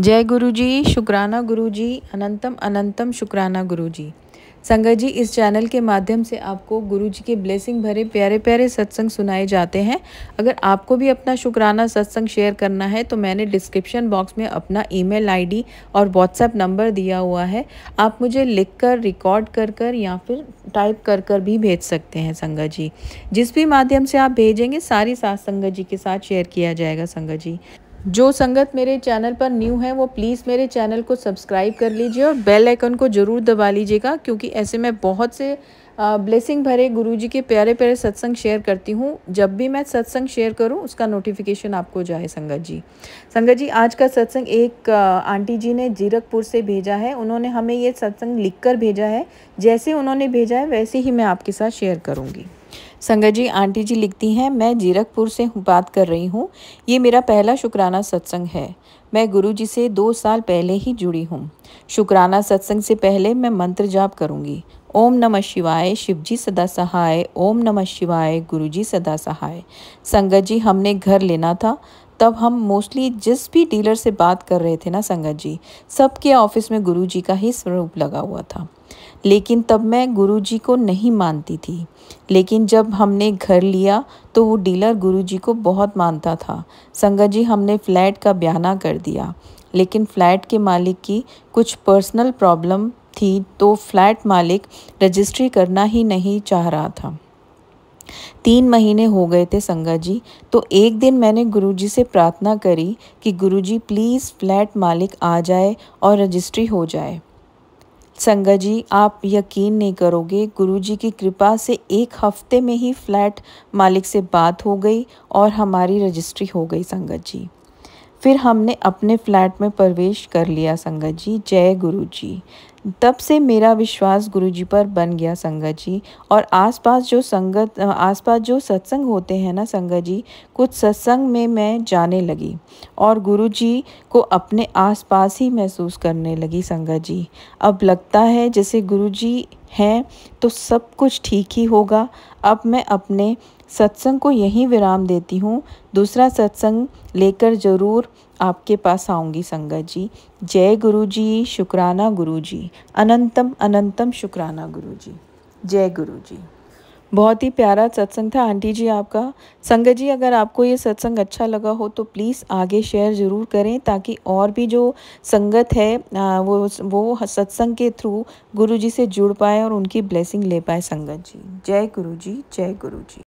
जय गुरु जी शुक्राना गुरु जी अनंतम अनंतम शुक्राना गुरु जी संगत जी इस चैनल के माध्यम से आपको गुरु जी के ब्लेसिंग भरे प्यारे प्यारे सत्संग सुनाए जाते हैं अगर आपको भी अपना शुक्राना सत्संग शेयर करना है तो मैंने डिस्क्रिप्शन बॉक्स में अपना ईमेल आईडी और व्हाट्सएप नंबर दिया हुआ है आप मुझे लिखकर रिकॉर्ड कर कर या फिर टाइप कर कर भी भेज सकते हैं संगत जी जिस भी माध्यम से आप भेजेंगे सारी सात संगत जी के साथ शेयर किया जाएगा संगत जी जो संगत मेरे चैनल पर न्यू है वो प्लीज़ मेरे चैनल को सब्सक्राइब कर लीजिए और बेल आइकन को ज़रूर दबा लीजिएगा क्योंकि ऐसे मैं बहुत से ब्लेसिंग भरे गुरुजी के प्यारे प्यारे सत्संग शेयर करती हूँ जब भी मैं सत्संग शेयर करूँ उसका नोटिफिकेशन आपको जाए संगत जी संगत जी आज का सत्संग एक आंटी जी ने जीरकपुर से भेजा है उन्होंने हमें ये सत्संग लिख कर भेजा है जैसे उन्होंने भेजा है वैसे ही मैं आपके साथ शेयर करूँगी संगत जी आंटी जी लिखती हैं मैं जीरकपुर से बात कर रही हूँ ये मेरा पहला शुक्राना सत्संग है मैं गुरु जी से दो साल पहले ही जुड़ी हूँ शुक्राना सत्संग से पहले मैं मंत्र जाप करूँगी ओम नमः शिवाय शिवजी सदा सहाय ओम नमः शिवाय गुरुजी सदा सहाय संगत जी हमने घर लेना था तब हम मोस्टली जिस भी डीलर से बात कर रहे थे ना संगत जी सबके ऑफिस में गुरु जी का ही स्वरूप लगा हुआ था लेकिन तब मैं गुरु जी को नहीं मानती थी लेकिन जब हमने घर लिया तो वो डीलर गुरु जी को बहुत मानता था संगत जी हमने फ्लैट का बयाना कर दिया लेकिन फ्लैट के मालिक की कुछ पर्सनल प्रॉब्लम थी तो फ्लैट मालिक रजिस्ट्री करना ही नहीं चाह रहा था तीन महीने हो गए थे संगा जी तो एक दिन मैंने गुरुजी से प्रार्थना करी कि गुरुजी प्लीज़ फ्लैट मालिक आ जाए और रजिस्ट्री हो जाए संगा जी आप यकीन नहीं करोगे गुरुजी की कृपा से एक हफ्ते में ही फ्लैट मालिक से बात हो गई और हमारी रजिस्ट्री हो गई संगत जी फिर हमने अपने फ्लैट में प्रवेश कर लिया संगत जी जय गुरु जी तब से मेरा विश्वास गुरुजी पर बन गया संगत जी और आसपास जो संगत आसपास जो सत्संग होते हैं ना संगत जी कुछ सत्संग में मैं जाने लगी और गुरुजी को अपने आसपास ही महसूस करने लगी संगत जी अब लगता है जैसे गुरुजी हैं तो सब कुछ ठीक ही होगा अब मैं अपने सत्संग को यहीं विराम देती हूँ दूसरा सत्संग लेकर ज़रूर आपके पास आऊँगी संगत जी जय गुरु जी शुक्राना गुरु जी अनंतम अनंतम शुक्राना गुरु जी जय गुरु जी बहुत ही प्यारा सत्संग था आंटी जी आपका संगत जी अगर आपको ये सत्संग अच्छा लगा हो तो प्लीज़ आगे शेयर ज़रूर करें ताकि और भी जो संगत है वो वो सत्संग के थ्रू गुरु जी से जुड़ पाए और उनकी ब्लेसिंग ले पाए संगत जी जय गुरु जी जय गुरु जी